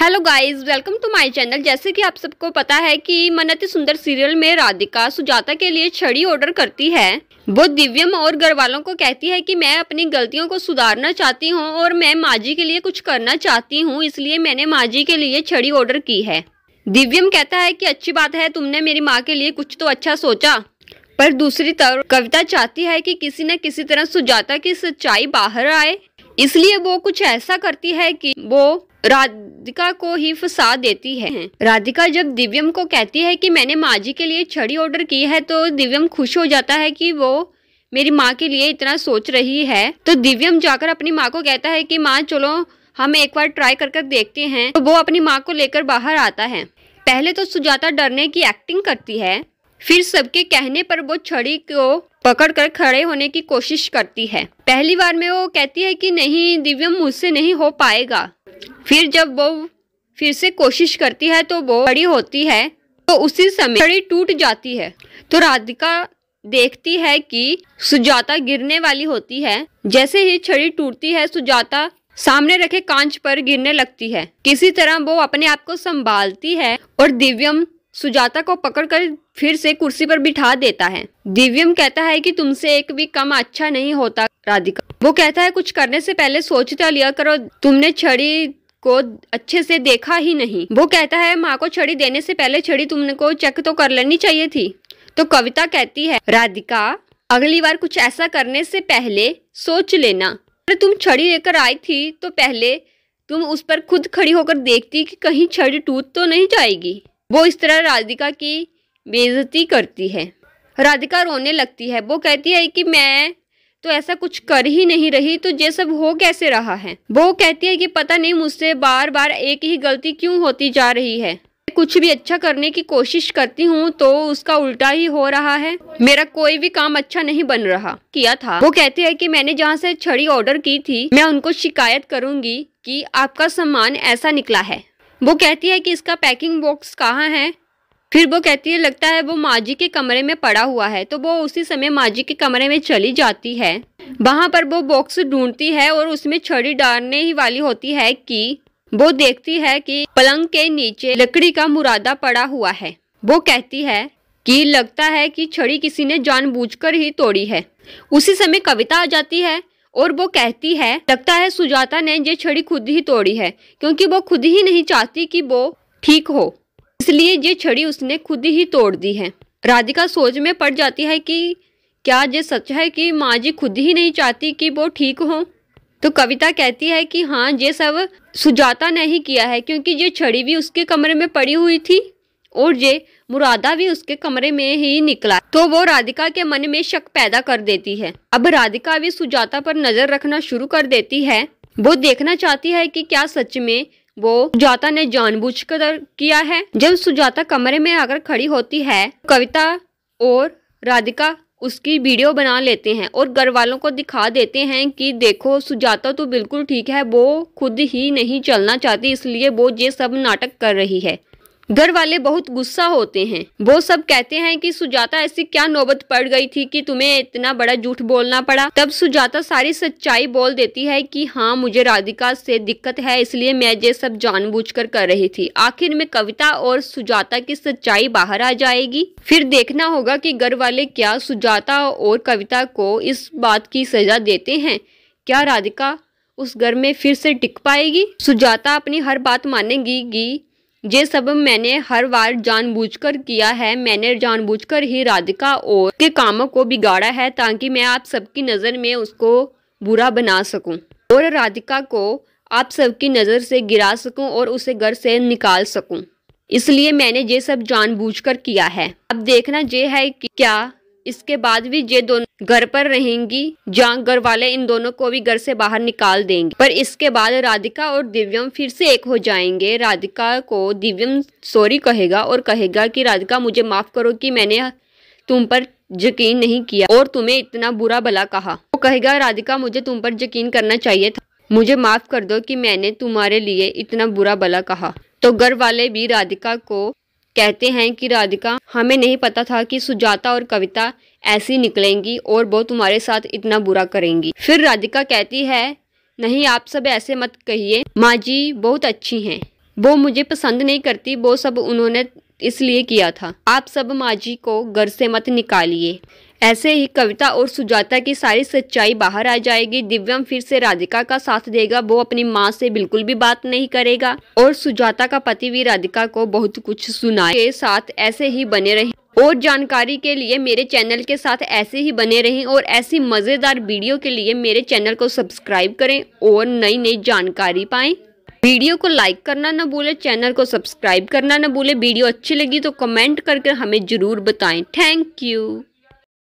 hello guys welcome to my channel जैसे कि आप सबको पता है कि मनति सुंदर सीरियल में राधिका सुजाता के लिए छड़ी ऑर्डर करती है वो दिव्यम और घर वालों को कहती है कि मैं अपनी गलतियों को सुधारना चाहती हूँ और मैं माजी के लिए कुछ करना चाहती हूँ इसलिए मैंने माजी के लिए छड़ी ऑर्डर की है दिव्यम कहता है की अच्छी बात है तुमने मेरी माँ के लिए कुछ तो अच्छा सोचा पर दूसरी तरफ कविता चाहती है कि किसी न किसी तरह सुजाता की सच्चाई बाहर आए इसलिए वो कुछ ऐसा करती है कि वो राधिका को ही फंसा देती है राधिका जब दिव्यम को कहती है कि मैंने माँ जी के लिए छड़ी ऑर्डर की है तो दिव्यम खुश हो जाता है कि वो मेरी माँ के लिए इतना सोच रही है तो दिव्यम जाकर अपनी माँ को कहता है कि माँ चलो हम एक बार ट्राई कर कर देखते हैं तो वो अपनी माँ को लेकर बाहर आता है पहले तो सुजाता डरने की एक्टिंग करती है फिर सबके कहने पर वो छड़ी को पकड़कर खड़े होने की कोशिश करती है पहली बार में वो कहती है कि नहीं दिव्यम मुझसे नहीं हो पाएगा फिर जब वो फिर से कोशिश करती है तो वो बड़ी होती है तो उसी समय छड़ी टूट जाती है तो राधिका देखती है कि सुजाता गिरने वाली होती है जैसे ही छड़ी टूटती है सुजाता सामने रखे कांच पर गिरने लगती है किसी तरह वो अपने आप को संभालती है और दिव्यम सुजाता को पकड़कर फिर से कुर्सी पर बिठा देता है दिव्यम कहता है कि तुमसे एक भी कम अच्छा नहीं होता राधिका वो कहता है कुछ करने से पहले सोचता तो लिया करो तुमने छड़ी को अच्छे से देखा ही नहीं वो कहता है माँ को छड़ी देने से पहले छड़ी तुमने को चेक तो कर लेनी चाहिए थी तो कविता कहती है राधिका अगली बार कुछ ऐसा करने से पहले सोच लेना अगर तुम छड़ी लेकर आई थी तो पहले तुम उस पर खुद खड़ी होकर देखती कि कहीं छड़ी टूट तो नहीं जाएगी वो इस तरह राधिका की बेइज्जती करती है राधिका रोने लगती है वो कहती है कि मैं तो ऐसा कुछ कर ही नहीं रही तो ये सब हो कैसे रहा है वो कहती है कि पता नहीं मुझसे बार बार एक ही गलती क्यों होती जा रही है कुछ भी अच्छा करने की कोशिश करती हूँ तो उसका उल्टा ही हो रहा है मेरा कोई भी काम अच्छा नहीं बन रहा किया था वो कहती है कि मैंने जहाँ से छड़ी ऑर्डर की थी मैं उनको शिकायत करूंगी कि आपका सामान ऐसा निकला है वो कहती है कि इसका पैकिंग बॉक्स कहाँ है फिर वो कहती है लगता है वो माजी के कमरे में पड़ा हुआ है तो वो उसी समय माजी के कमरे में चली जाती है वहाँ पर वो बॉक्स ढूंढती है और उसमें छड़ी डालने ही वाली होती है कि वो देखती है कि पलंग के नीचे लकड़ी का मुरादा पड़ा हुआ है वो कहती है कि लगता है कि छड़ी किसी ने जानबूझकर ही तोड़ी है उसी समय कविता आ जाती है और वो कहती है लगता है सुजाता ने ये छड़ी खुद ही तोड़ी है क्योंकि वो खुद ही नहीं चाहती कि वो ठीक हो इसलिए ये छड़ी उसने खुद ही तोड़ दी है राधिका सोच में पड़ जाती है कि क्या ये सच है कि माँ जी खुद ही नहीं चाहती कि वो ठीक हो तो कविता कहती है कि हाँ ये सब सुजाता ने ही किया है क्योंकि ये छड़ी भी उसके कमरे में पड़ी हुई थी और ये मुरादा भी उसके कमरे में ही निकला तो वो राधिका के मन में शक पैदा कर देती है अब राधिका भी सुजाता पर नजर रखना शुरू कर देती है वो देखना चाहती है कि क्या सच में वो सुजाता ने जानबूझकर किया है जब सुजाता कमरे में आकर खड़ी होती है कविता और राधिका उसकी वीडियो बना लेते हैं और घर वालों को दिखा देते हैं कि देखो सुजाता तो बिल्कुल ठीक है वो खुद ही नहीं चलना चाहती इसलिए वो ये सब नाटक कर रही है घर वाले बहुत गुस्सा होते हैं वो सब कहते हैं कि सुजाता ऐसी क्या नौबत पड़ गई थी कि तुम्हें इतना बड़ा झूठ बोलना पड़ा तब सुजाता सारी सच्चाई बोल देती है कि हाँ मुझे राधिका से दिक्कत है इसलिए मैं ये सब जानबूझकर कर रही थी आखिर में कविता और सुजाता की सच्चाई बाहर आ जाएगी फिर देखना होगा की घर वाले क्या सुजाता और कविता को इस बात की सजा देते हैं क्या राधिका उस घर में फिर से टिक पाएगी सुजाता अपनी हर बात मानेगी ये सब मैंने हर बार जानबूझकर किया है मैंने जानबूझकर ही राधिका और के कामों को बिगाड़ा है ताकि मैं आप सबकी नज़र में उसको बुरा बना सकूं और राधिका को आप सबकी नज़र से गिरा सकूं और उसे घर से निकाल सकूं इसलिए मैंने ये सब जानबूझकर किया है अब देखना ये है कि क्या इसके बाद भी ये दोनों घर पर रहेंगी जहाँ घर वाले इन दोनों को भी घर से बाहर निकाल देंगे पर इसके बाद राधिका और दिव्यम फिर से एक हो जाएंगे राधिका को दिव्यम सॉरी कहेगा और कहेगा कि राधिका मुझे माफ करो कि मैंने तुम पर यकीन नहीं किया और तुम्हें इतना बुरा भला कहा वो कहेगा राधिका मुझे तुम पर यकीन करना चाहिए था मुझे माफ कर दो कि मैंने तुम्हारे लिए इतना बुरा भला कहा तो घर वाले भी राधिका को कहते हैं कि राधिका हमें नहीं पता था कि सुजाता और कविता ऐसी निकलेंगी और वो तुम्हारे साथ इतना बुरा करेंगी फिर राधिका कहती है नहीं आप सब ऐसे मत कहिए माँ जी बहुत अच्छी हैं वो मुझे पसंद नहीं करती वो सब उन्होंने इसलिए किया था आप सब माँ जी को घर से मत निकालिए ऐसे ही कविता और सुजाता की सारी सच्चाई बाहर आ जाएगी दिव्यम फिर से राधिका का साथ देगा वो अपनी माँ से बिल्कुल भी बात नहीं करेगा और सुजाता का पति भी राधिका को बहुत कुछ सुनाए के साथ ऐसे ही बने रहे और जानकारी के लिए मेरे चैनल के साथ ऐसे ही बने रहें और ऐसी मज़ेदार वीडियो के लिए मेरे चैनल को सब्सक्राइब करें और नई नई जानकारी पाएं वीडियो को लाइक करना न भूलें चैनल को सब्सक्राइब करना न भूलें वीडियो अच्छी लगी तो कमेंट करके हमें ज़रूर बताएं थैंक यू